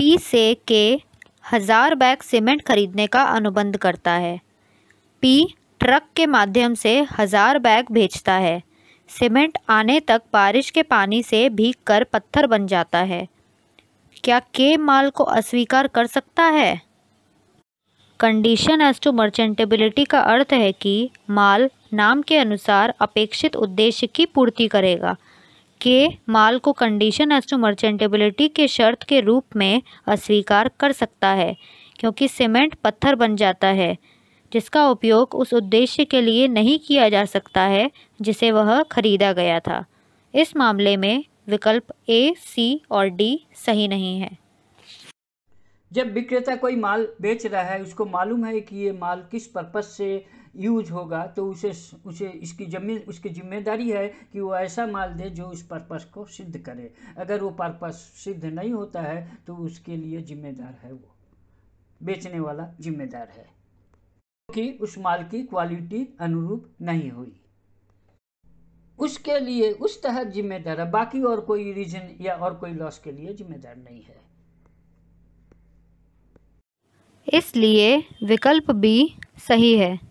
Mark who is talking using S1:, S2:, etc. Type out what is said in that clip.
S1: P से के हज़ार बैग सीमेंट खरीदने का अनुबंध करता है पी ट्रक के माध्यम से हज़ार बैग भेजता है सीमेंट आने तक बारिश के पानी से भीग कर पत्थर बन जाता है क्या के माल को अस्वीकार कर सकता है कंडीशन एज टू मर्चेंटेबिलिटी का अर्थ है कि माल नाम के अनुसार अपेक्षित उद्देश्य की पूर्ति करेगा के माल को कंडीशन एज टू मर्चेंटेबिलिटी के शर्त के रूप में अस्वीकार कर सकता है क्योंकि सीमेंट पत्थर बन जाता है जिसका उपयोग उस उद्देश्य के लिए नहीं किया जा सकता है जिसे वह खरीदा गया था इस मामले में विकल्प ए सी और डी सही नहीं
S2: है जब विक्रेता कोई माल बेच रहा है उसको मालूम है कि ये माल किस पर्पज़ से यूज होगा तो उसे उसे इसकी जमी उसकी जिम्मेदारी है कि वो ऐसा माल दे जो उस पर्पस को सिद्ध करे अगर वो पर्पस सिद्ध नहीं होता है तो उसके लिए जिम्मेदार है वो बेचने वाला जिम्मेदार है क्योंकि उस माल की क्वालिटी अनुरूप नहीं हुई उसके लिए उस तहत जिम्मेदार है बाकी और कोई रीजन या और कोई लॉस के लिए जिम्मेदार नहीं है
S1: इसलिए विकल्प बी सही है